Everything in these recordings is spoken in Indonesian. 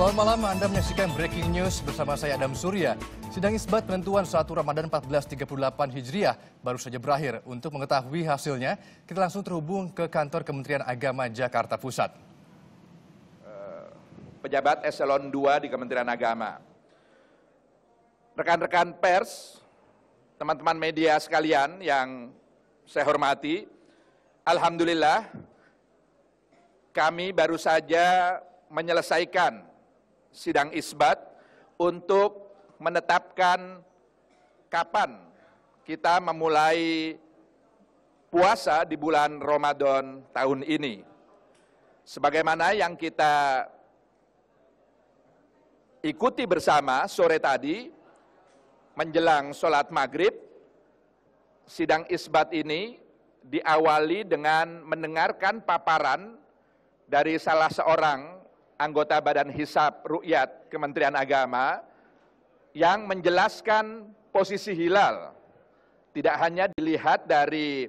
Selamat malam, Anda menyaksikan Breaking News bersama saya Adam Surya. Sidang isbat penentuan 1 Ramadan 1438 Hijriah baru saja berakhir. Untuk mengetahui hasilnya, kita langsung terhubung ke kantor Kementerian Agama Jakarta Pusat. Eh, pejabat Eselon 2 di Kementerian Agama. Rekan-rekan pers, teman-teman media sekalian yang saya hormati, Alhamdulillah kami baru saja menyelesaikan sidang isbat untuk menetapkan kapan kita memulai puasa di bulan Ramadan tahun ini. Sebagaimana yang kita ikuti bersama sore tadi, menjelang sholat maghrib, sidang isbat ini diawali dengan mendengarkan paparan dari salah seorang anggota Badan Hisab Rukyat Kementerian Agama yang menjelaskan posisi hilal. Tidak hanya dilihat dari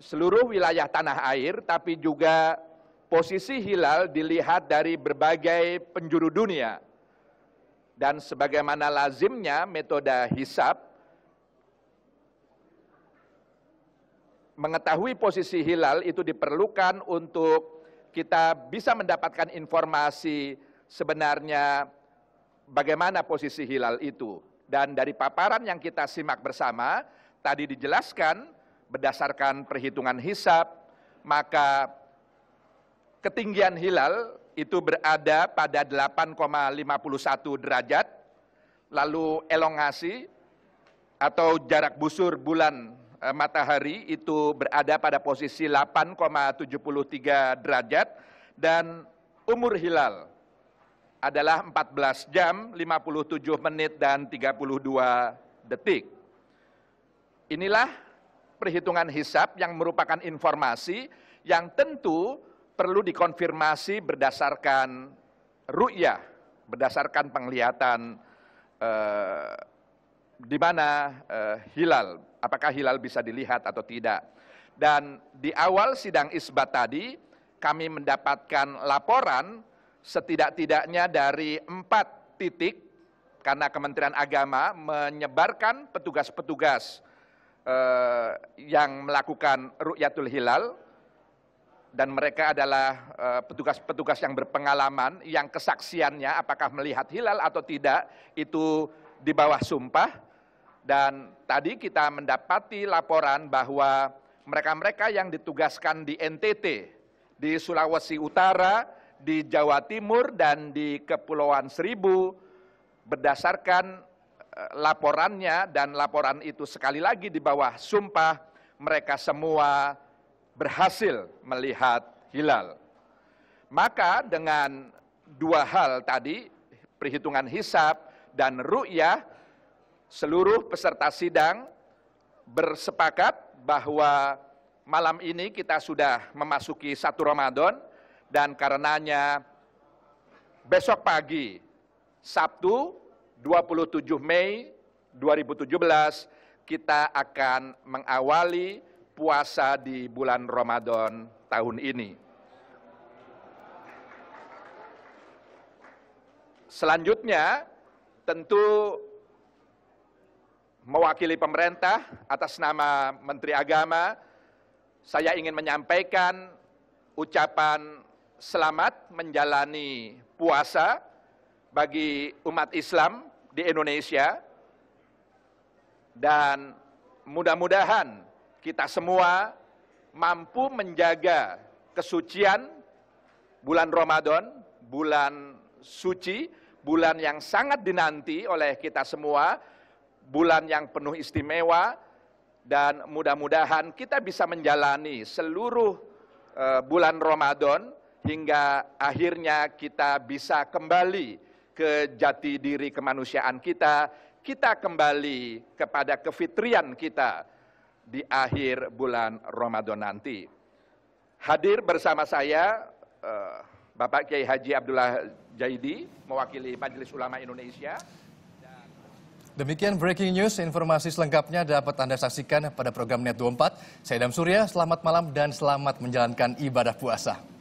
seluruh wilayah tanah air, tapi juga posisi hilal dilihat dari berbagai penjuru dunia. Dan sebagaimana lazimnya metode hisab, mengetahui posisi hilal itu diperlukan untuk kita bisa mendapatkan informasi sebenarnya bagaimana posisi hilal itu. Dan dari paparan yang kita simak bersama, tadi dijelaskan berdasarkan perhitungan hisap, maka ketinggian hilal itu berada pada 8,51 derajat, lalu elongasi atau jarak busur bulan Eh, matahari itu berada pada posisi 8,73 derajat dan umur hilal adalah 14 jam 57 menit dan 32 detik. Inilah perhitungan hisap yang merupakan informasi yang tentu perlu dikonfirmasi berdasarkan ru'yah, berdasarkan penglihatan eh, di mana uh, hilal, apakah hilal bisa dilihat atau tidak. Dan di awal sidang isbat tadi, kami mendapatkan laporan setidak-tidaknya dari empat titik, karena Kementerian Agama menyebarkan petugas-petugas eh, yang melakukan rukyatul hilal, dan mereka adalah eh, petugas-petugas yang berpengalaman, yang kesaksiannya apakah melihat hilal atau tidak, itu di bawah sumpah, dan tadi kita mendapati laporan bahwa mereka-mereka yang ditugaskan di NTT, di Sulawesi Utara, di Jawa Timur, dan di Kepulauan Seribu, berdasarkan eh, laporannya dan laporan itu sekali lagi di bawah sumpah mereka semua berhasil melihat hilal. Maka dengan dua hal tadi, perhitungan hisab dan ru'yah, seluruh peserta sidang bersepakat bahwa malam ini kita sudah memasuki satu Ramadan dan karenanya besok pagi Sabtu 27 Mei 2017 kita akan mengawali puasa di bulan Ramadan tahun ini. Selanjutnya tentu mewakili pemerintah atas nama Menteri Agama, saya ingin menyampaikan ucapan selamat menjalani puasa bagi umat Islam di Indonesia dan mudah-mudahan kita semua mampu menjaga kesucian bulan Ramadan, bulan suci, bulan yang sangat dinanti oleh kita semua bulan yang penuh istimewa dan mudah-mudahan kita bisa menjalani seluruh eh, bulan Ramadan hingga akhirnya kita bisa kembali ke jati diri kemanusiaan kita, kita kembali kepada kefitrian kita di akhir bulan Ramadan nanti. Hadir bersama saya eh, Bapak Kiai Haji Abdullah Jaidi mewakili Majelis Ulama Indonesia. Demikian breaking news, informasi selengkapnya dapat Anda saksikan pada program Net24. Saya Dam Surya, selamat malam dan selamat menjalankan ibadah puasa.